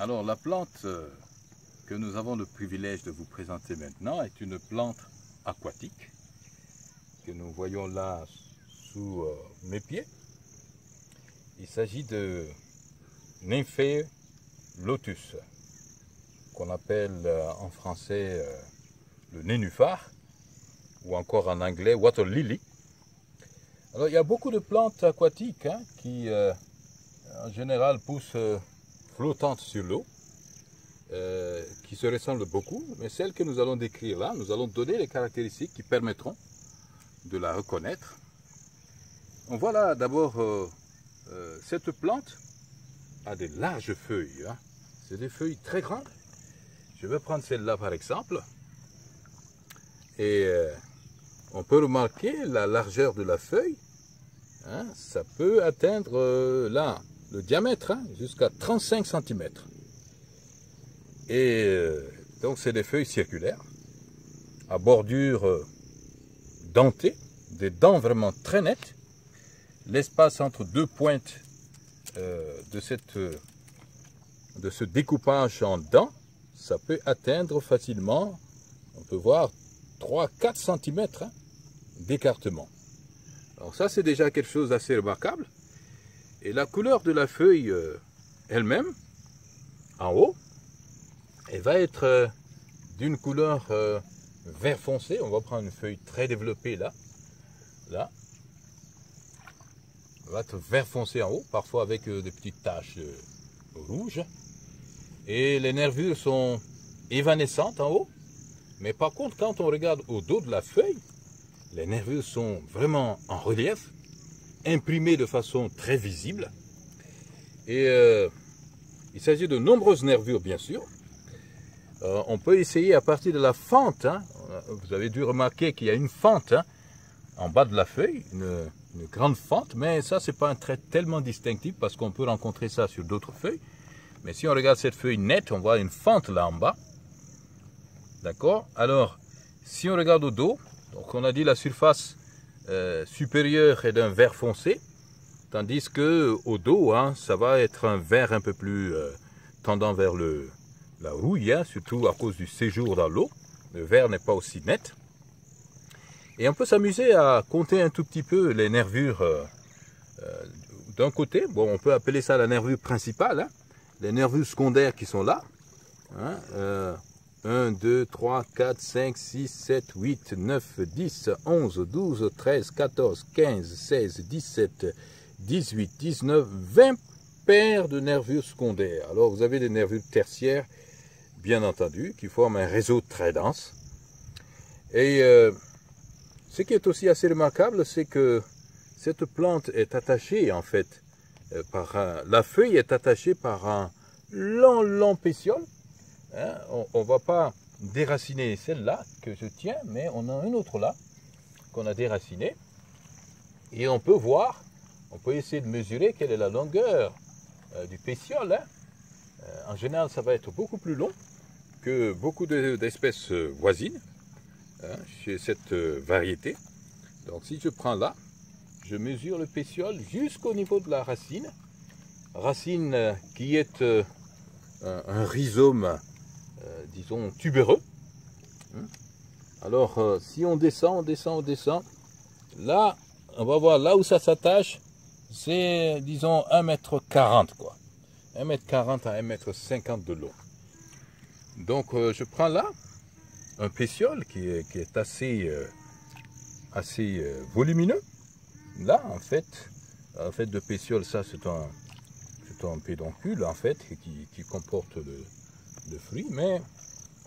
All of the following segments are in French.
Alors la plante euh, que nous avons le privilège de vous présenter maintenant est une plante aquatique que nous voyons là sous euh, mes pieds. Il s'agit de Nymphée lotus, qu'on appelle euh, en français le nénuphar, ou encore en anglais water lily. Alors il y a beaucoup de plantes aquatiques hein, qui en général poussent flottante sur l'eau, euh, qui se ressemble beaucoup, mais celle que nous allons décrire là, nous allons donner les caractéristiques qui permettront de la reconnaître. On voit là d'abord euh, euh, cette plante a des larges feuilles. Hein. C'est des feuilles très grandes. Je vais prendre celle-là par exemple. Et on peut remarquer la largeur de la feuille. Hein. ça peut atteindre là le diamètre, hein, jusqu'à 35 cm. Et euh, donc c'est des feuilles circulaires, à bordure euh, dentée, des dents vraiment très nettes. L'espace entre deux pointes euh, de, cette, de ce découpage en dents, ça peut atteindre facilement, on peut voir, 3-4 cm hein, d'écartement. Alors ça c'est déjà quelque chose d'assez remarquable. Et la couleur de la feuille euh, elle-même, en haut, elle va être euh, d'une couleur euh, vert foncé. On va prendre une feuille très développée là. Là. Elle va être vert foncé en haut, parfois avec des petites taches rouges. Et les nervures sont évanescentes en haut. Mais par contre, quand on regarde au dos de la feuille, les nervures sont vraiment en relief imprimé de façon très visible. Et euh, il s'agit de nombreuses nervures, bien sûr. Euh, on peut essayer à partir de la fente. Hein. Vous avez dû remarquer qu'il y a une fente hein, en bas de la feuille, une, une grande fente, mais ça, c'est pas un trait tellement distinctif parce qu'on peut rencontrer ça sur d'autres feuilles. Mais si on regarde cette feuille nette, on voit une fente là en bas. D'accord Alors, si on regarde au dos, donc on a dit la surface euh, supérieur est d'un vert foncé, tandis que au dos, hein, ça va être un vert un peu plus euh, tendant vers le, la rouille, hein, surtout à cause du séjour dans l'eau. Le vert n'est pas aussi net. Et on peut s'amuser à compter un tout petit peu les nervures. Euh, d'un côté, bon, on peut appeler ça la nervure principale, hein. les nervures secondaires qui sont là. 1, 2, 3, 4, 5, 6, 7, 8, 9, 10, 11, 12, 13, 14, 15, 16, 17, 18, 19, 20 paires de nervures secondaires. Alors vous avez des nervures tertiaires, bien entendu, qui forment un réseau très dense. Et euh, ce qui est aussi assez remarquable, c'est que cette plante est attachée en fait euh, par la feuille est attachée par un long, long pétiole Hein, on ne va pas déraciner celle-là que je tiens, mais on a une autre là qu'on a déracinée. Et on peut voir, on peut essayer de mesurer quelle est la longueur euh, du pétiole. Hein. Euh, en général, ça va être beaucoup plus long que beaucoup d'espèces euh, voisines hein, chez cette variété. Donc si je prends là, je mesure le pétiole jusqu'au niveau de la racine. Racine qui est un rhizome disons, tubéreux. Hein? Alors, euh, si on descend, on descend, on descend, là, on va voir là où ça s'attache, c'est, disons, 1m40, quoi. 1m40 à 1m50 de long. Donc, euh, je prends là un pétiole qui est, qui est assez, euh, assez volumineux. Là, en fait, en fait, de pétiole, ça, c'est un, c'est un pédoncule, en fait, qui, qui comporte de le fruit, mais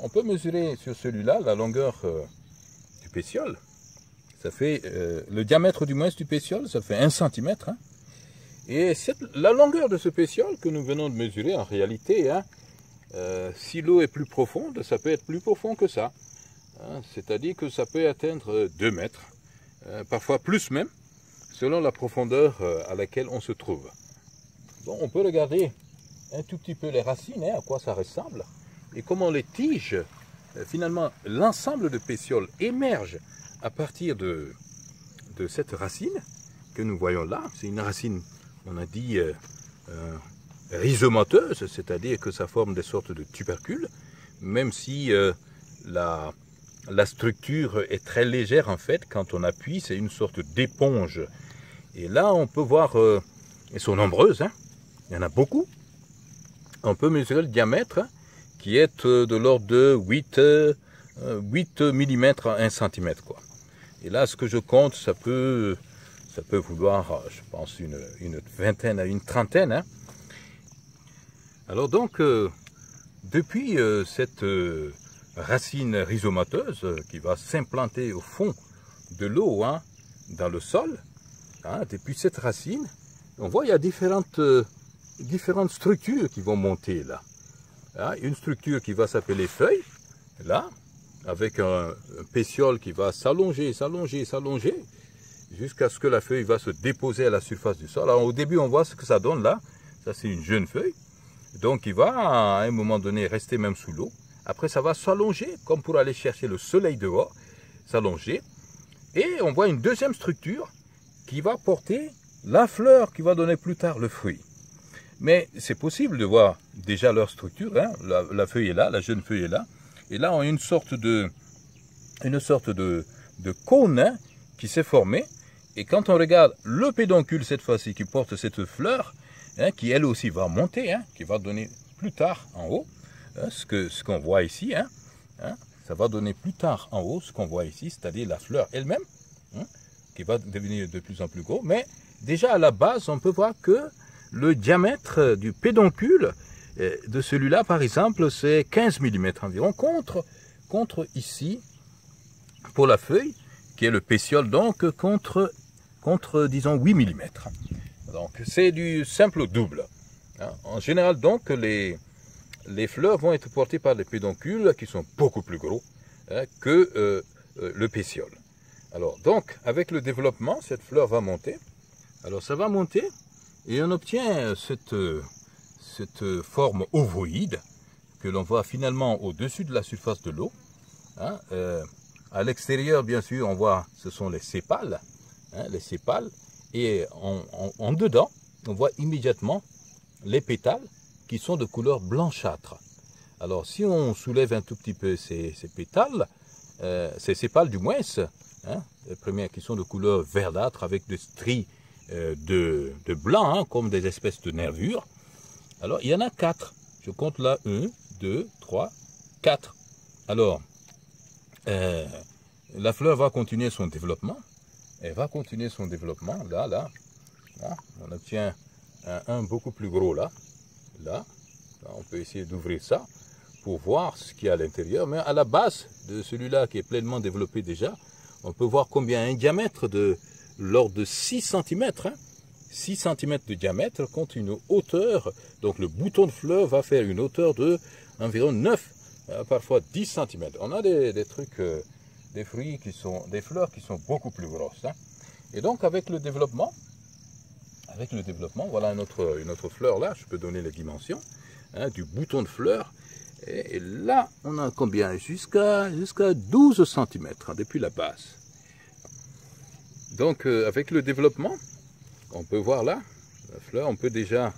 on peut mesurer sur celui-là la longueur euh, du pétiole. Ça fait euh, le diamètre du moins du pétiole, ça fait 1 cm. Hein. Et c'est la longueur de ce pétiole que nous venons de mesurer, en réalité, hein. euh, si l'eau est plus profonde, ça peut être plus profond que ça. Hein. C'est-à-dire que ça peut atteindre 2 mètres, parfois plus même, selon la profondeur à laquelle on se trouve. Bon, on peut regarder un tout petit peu les racines, à quoi ça ressemble et comment les tiges, euh, finalement, l'ensemble de pétiole émerge à partir de, de cette racine que nous voyons là. C'est une racine, on a dit, euh, euh rhizomateuse, c'est-à-dire que ça forme des sortes de tubercules, même si euh, la, la structure est très légère en fait, quand on appuie, c'est une sorte d'éponge. Et là, on peut voir, elles sont nombreuses, hein. il y en a beaucoup. On peut mesurer le diamètre, qui est euh, de l'ordre de 8, 8 mm à 1 cm. Quoi. Et là, ce que je compte, ça peut, ça peut vouloir, euh, je pense, une, vingtaine à une trentaine. Hein. Alors donc, euh, depuis cette racine rhizomateuse qui va s'implanter au fond de l'eau, hein, dans le sol, hein, depuis cette racine, on voit il y a différentes, différentes structures qui vont monter là. Ah, une structure qui va s'appeler feuille, là, avec un, pétiole qui va s'allonger, s'allonger, s'allonger, jusqu'à ce que la feuille va se déposer à la surface du sol. Alors au début, on voit ce que ça donne là. Ça, c'est une jeune feuille. Donc, il va, à un moment donné, rester même sous l'eau. Après, ça va s'allonger, comme pour aller chercher le soleil dehors, s'allonger. Et on voit une deuxième structure qui va porter la fleur qui va donner plus tard le fruit. Mais c'est possible de voir déjà leur structure. Hein. La, feuille est là, la jeune feuille est là. Et là, on a une sorte de, une sorte de, de cône hein, qui s'est formé. Et quand on regarde le pédoncule cette fois-ci qui porte cette fleur, hein, qui elle aussi va monter, qui va donner plus tard en haut, ce qu'on ce qu'on voit ici, ça va donner plus tard en haut ce qu'on voit ici, c'est-à-dire la fleur elle-même, qui va devenir de plus en plus gros. Mais déjà à la base, on peut voir que le diamètre euh, du pédoncule euh, de celui-là, par exemple, c'est 15 mm environ, contre, contre ici, pour la feuille, qui est le pétiole, donc contre, contre disons, 8 mm. Donc, c'est du simple double. Hein. En général, donc, les, les fleurs vont être portées par les pédoncules qui sont beaucoup plus gros hein, que euh, le pétiole. Alors, donc, avec le développement, cette fleur va monter. Alors, ça va monter et on obtient cette, cette forme ovoïde que l'on voit finalement au-dessus de la surface de l'eau. Hein, euh, à l'extérieur, bien sûr, on voit, ce sont les sépales, hein, les sépales, et en, dedans, on voit immédiatement les pétales qui sont de couleur blanchâtre. Alors, si on soulève un tout petit peu ces, pétales, euh, ces sépales du moins, hein, les premières qui sont de couleur verdâtre avec des stries euh, de, blanc, hein, comme des espèces de nervures. Alors, il y en a quatre. Je compte là un, deux, trois, quatre. Alors, euh, la fleur va continuer son développement. Elle va continuer son développement. Là, là. On obtient un, un, beaucoup plus gros là. Là. là on peut essayer d'ouvrir ça pour voir ce qu'il y a à l'intérieur. Mais à la base de celui-là qui est pleinement développé déjà, on peut voir combien un diamètre de, l'ordre de 6 cm, 6 cm de diamètre compte une hauteur, donc le bouton de fleur va faire une hauteur de environ 9, euh, parfois 10 cm. On a des, trucs, euh, des fruits qui sont, des fleurs qui sont beaucoup plus grosses. Hein. Et donc avec le développement, avec le développement, voilà une autre, fleur là, je peux donner les dimensions, hein, du bouton de fleur. Et, là, on a combien Jusqu'à jusqu'à 12 cm hein, depuis la base. Donc euh, avec le développement, on peut voir là, la fleur, on peut déjà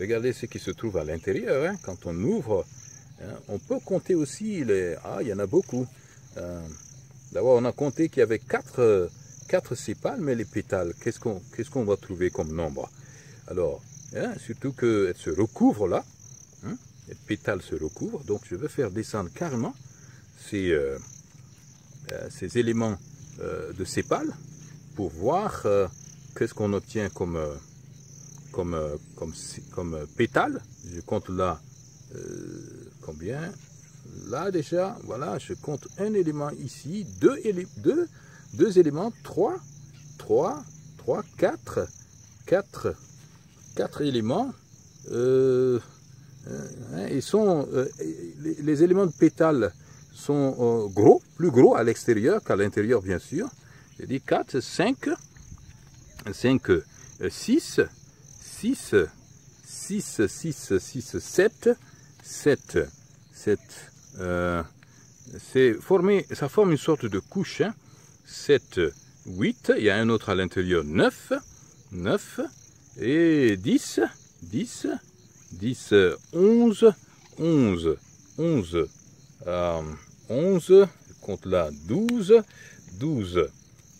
regarder ce qui se trouve à l'intérieur. Hein. quand on ouvre, hein, on peut compter aussi les... Ah, il y en a beaucoup. Euh, d'abord, on a compté qu'il y avait quatre sépales, mais les pétales, qu'est-ce qu'on va trouver comme nombre Alors, hein, surtout qu'elles se recouvrent là. les pétales se recouvrent. Donc, je vais faire descendre carrément ces euh, éléments de sépales pour voir euh, qu'est-ce qu'on obtient comme, euh, comme, euh, pétale. Je compte là combien Là déjà, voilà, je compte un élément ici, deux, deux, deux éléments, trois, trois, trois, quatre, quatre, quatre éléments. Hein, sont, les, les éléments de pétale sont gros, plus gros à l'extérieur qu'à l'intérieur bien sûr. 4, 5, 5, 6, 6, 6, 6, 6, 7, 7, 7. Euh, formé, ça forme une sorte de couche. Hein. 7, 8, il y a un autre à l'intérieur, 9, 9, et 10, 10, 10, 11, 11, 11, euh, 11, compte là, 12, 12,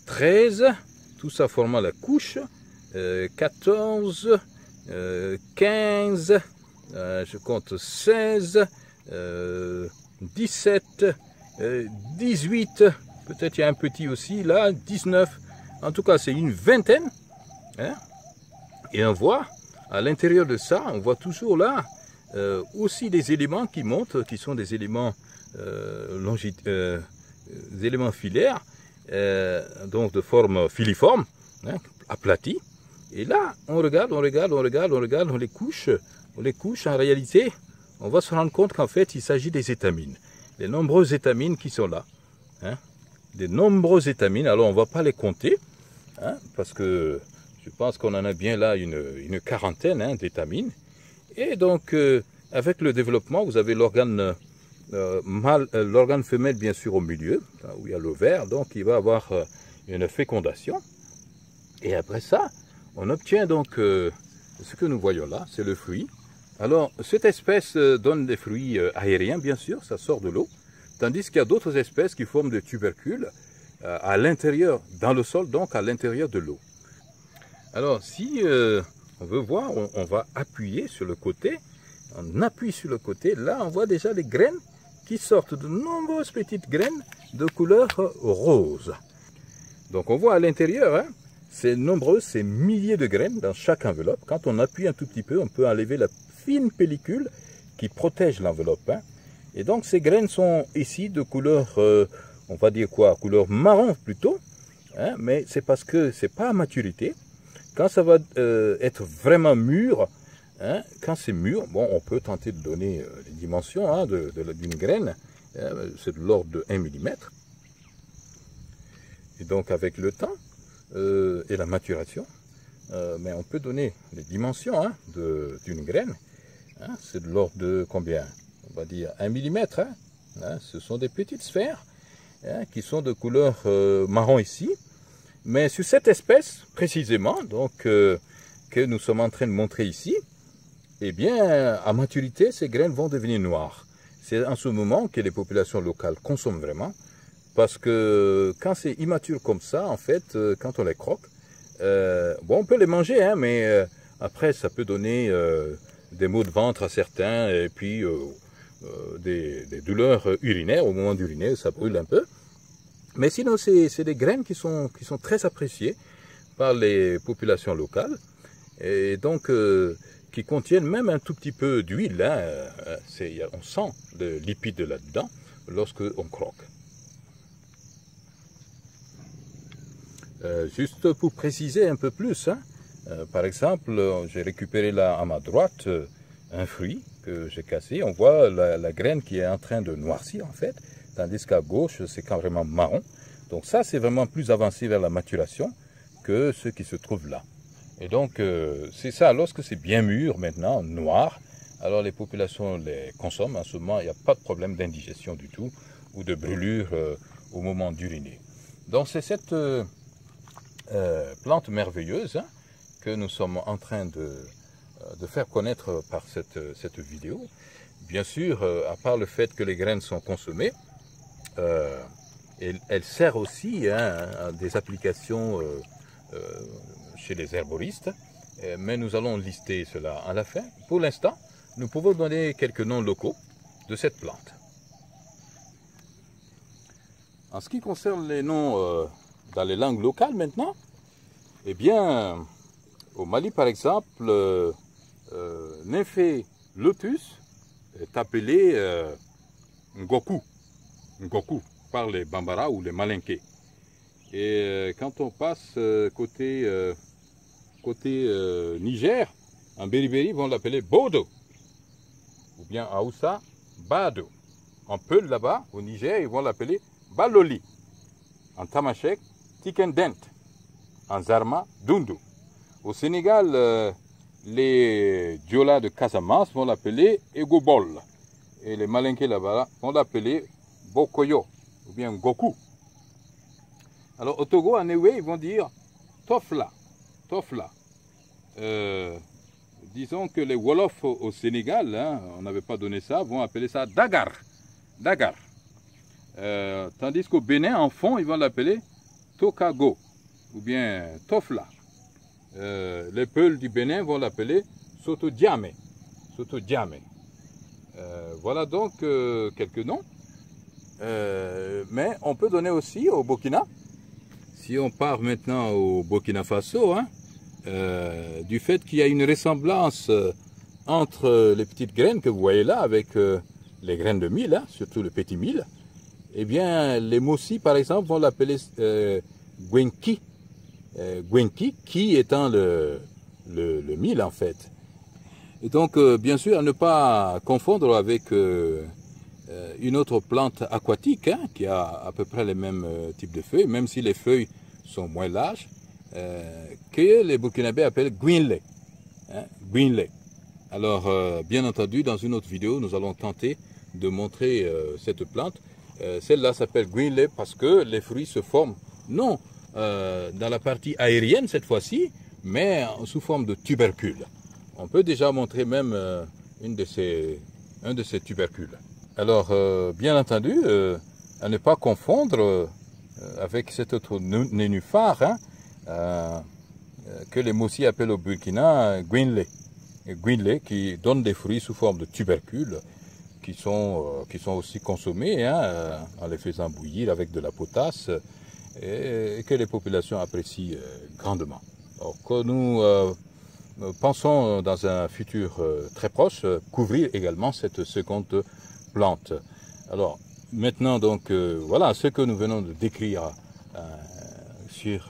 13, tout ça formant la couche, 14, euh, 15, euh, euh, je compte 16, 17, 18, peut-être il y a un petit aussi là, 19, en tout cas c'est une vingtaine, hein. et on voit à l'intérieur de ça, on voit toujours là aussi des éléments qui montent, qui sont des éléments, des éléments filaires, euh, donc de forme filiforme, hein, aplatie. Et là, on regarde, on regarde, on regarde, on regarde, on les couche, on les couche. En réalité, on va se rendre compte qu'en fait, il s'agit des étamines. Les nombreuses étamines qui sont là. Hein. des nombreuses étamines. Alors, on ne va pas les compter, hein, parce que je pense qu'on en a bien là une, quarantaine d'étamines. Et donc, euh, avec le développement, vous avez l'organe euh, euh, l'organe femelle bien sûr au milieu, où il y a l'ovaire, donc il va avoir euh, une fécondation. Et après ça, on obtient donc ce que nous voyons là, c'est le fruit. Alors cette espèce donne des fruits aériens bien sûr, ça sort de l'eau, tandis qu'il y a d'autres espèces qui forment des tubercules à l'intérieur, dans le sol donc à l'intérieur de l'eau. Alors si on veut voir, on, on va appuyer sur le côté, on appuie sur le côté, là on voit déjà les graines qui sortent de nombreuses petites graines de couleur rose. Donc on voit à l'intérieur, hein, c'est nombreuses, c'est milliers de graines dans chaque enveloppe. Quand on appuie un tout petit peu, on peut enlever la fine pellicule qui protège l'enveloppe. Hein. Et donc ces graines sont ici de couleur, euh, on va dire quoi, couleur marron plutôt. Hein, mais c'est parce que c'est pas à maturité. Quand ça va euh, être vraiment mûr, Hein, quand c'est mûr, bon, on peut tenter de donner euh, les dimensions hein, d'une graine, euh, c'est de l'ordre de 1 mm. Et donc avec le temps euh, et la maturation, mais on peut donner les dimensions hein, d'une graine, c'est de l'ordre de combien On va dire 1 mm. ce sont des petites sphères qui sont de couleur marron ici, mais sur cette espèce précisément, donc que nous sommes en train de montrer ici, eh bien, à maturité, ces graines vont devenir noires. C'est en ce moment que les populations locales consomment vraiment, parce que quand c'est immature comme ça, en fait, euh, quand on les croque, euh, bon, on peut les manger, hein, mais euh, après, ça peut donner des maux de ventre à certains, et puis des, douleurs urinaires au moment d'uriner, ça brûle un peu. Mais sinon, c'est des graines qui sont, qui sont très appréciées par les populations locales. Et donc, qui contiennent même un tout petit peu d'huile. Hein, euh, on sent le lipide là-dedans lorsque on croque. Euh, juste pour préciser un peu plus, hein, euh, par exemple, j'ai récupéré là à ma droite un fruit que j'ai cassé. On voit la, graine qui est en train de noircir en fait, tandis qu'à gauche, c'est vraiment marron. Donc ça, c'est vraiment plus avancé vers la maturation que ce qui se trouve là. Et donc, euh, c'est ça. Lorsque c'est bien mûr maintenant, noir, alors les populations les consomment. En ce moment, il n'y a pas de problème d'indigestion du tout ou de brûlure euh, au moment d'uriner. Donc, c'est cette euh, plante merveilleuse hein, que nous sommes en train de, de faire connaître par cette, cette vidéo. Bien sûr, à part le fait que les graines sont consommées, elle, elle, sert aussi hein, à des applications chez les herboristes, euh, mais nous allons lister cela à la fin. Pour l'instant, nous pouvons donner quelques noms locaux de cette plante. En ce qui concerne les noms euh, dans les langues locales maintenant, eh bien, au Mali par exemple, euh, euh lotus est appelé Ngoku, Ngoku par les Bambara ou les Malinqués. Et quand on passe côté côté euh, Niger, en ils vont l'appeler Bodo, ou bien Oussa, Bado. En Peul, là-bas, au Niger, ils vont l'appeler Baloli. En Tamashek, Tikendent. En Zarma, Dundu. Au Sénégal, euh, les Diola de Casamance vont l'appeler Egobol. Et les Malinké là-bas vont l'appeler Bokoyo, ou bien Goku. Alors au Togo, en Ewe, ils vont dire Tofla. Tofla. Euh, disons que les Wolofs au Sénégal, hein, on n'avait pas donné ça, vont appeler ça Dagar. Dagar. Euh, tandis qu'au Bénin, en fond, ils vont l'appeler Tokago ou bien Tofla. Euh, les peuls du Bénin vont l'appeler Sotodiame. Sotodiame. voilà donc quelques noms. mais on peut donner aussi au Burkina. Si on part maintenant au Burkina Faso, hein, euh, du fait qu'il y a une ressemblance euh, entre les petites graines que vous voyez là avec euh, les graines de mille, hein, surtout le petit mille, Eh bien, les Mossi, par exemple, vont l'appeler euh, Gwenki. qui étant le, le, en fait. Et donc, bien sûr, à ne pas confondre avec une autre plante aquatique hein, qui a à peu près les mêmes types de feuilles, même si les feuilles sont moins larges, euh, que les Burkinabés appellent Gwinle. Hein, Alors, euh, bien entendu, dans une autre vidéo, nous allons tenter de montrer euh, cette plante. Celle-là s'appelle Gwinle parce que les fruits se forment, non dans la partie aérienne cette fois-ci, mais sous forme de tubercule. On peut déjà montrer même un de ces tubercules. Alors, bien entendu, à ne pas confondre avec cet autre nénuphar, hein, euh, que les Moussis appellent au Burkina Gwinle. Gwinle qui donne des fruits sous forme de tubercules qui sont, euh, qui sont aussi consommés hein, euh, en les faisant bouillir avec de la potasse et, que les populations apprécient grandement. Alors que nous pensons dans un futur très proche couvrir également cette seconde plante. Alors maintenant donc voilà ce que nous venons de décrire euh, sur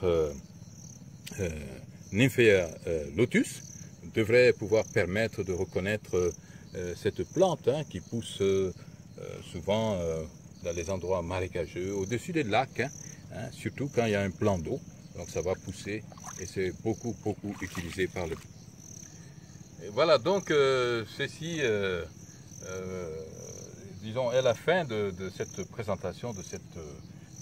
euh, Nymphea euh, lotus devrait pouvoir permettre de reconnaître euh, cette plante hein, qui pousse souvent dans les endroits marécageux, au-dessus des lacs, hein, hein, surtout quand il y a un plan d'eau. Donc ça va pousser et c'est beaucoup, beaucoup utilisé par le voilà, donc ceci, disons, est la fin de, de cette présentation, de cette...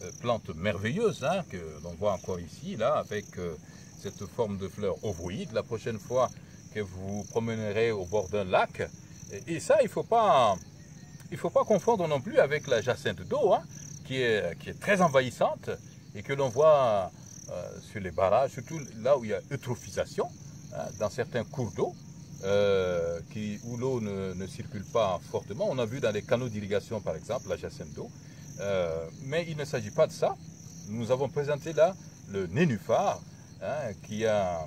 Euh, plante merveilleuse hein, que l'on voit encore ici, là, avec euh, cette forme de fleur ovoïde. La prochaine fois que vous promenerez au bord d'un lac, et, ça, il ne faut, pas, confondre non plus avec la jacinthe d'eau, hein, qui, est, très envahissante et que l'on voit euh, sur les barrages, surtout là où il y a eutrophisation, hein, dans certains cours d'eau, où l'eau ne, ne, circule pas fortement. On a vu dans les canaux d'irrigation, par exemple, la jacinthe d'eau. Euh, mais il ne s'agit pas de ça. Nous avons présenté là le nénuphar, hein, qui a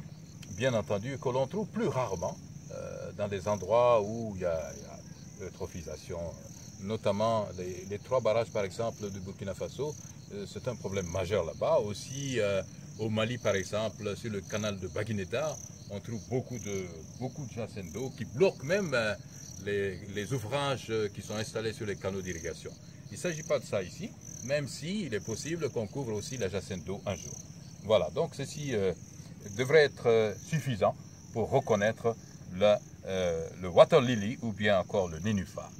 bien entendu que l'on trouve plus rarement euh, dans des endroits où il y a, eutrophisation, notamment les, trois barrages par exemple du Burkina Faso. Euh, c'est un problème majeur là-bas. Aussi au Mali par exemple, sur le canal de Bagineta, on trouve beaucoup de, beaucoup de d'eau qui bloquent même les ouvrages qui sont installés sur les canaux d'irrigation. Il ne s'agit pas de ça ici, même si est possible qu'on couvre aussi la jacinthe d'eau un jour. Voilà, donc ceci euh, devrait être euh, suffisant pour reconnaître euh, le water lily ou bien encore le nénuphar.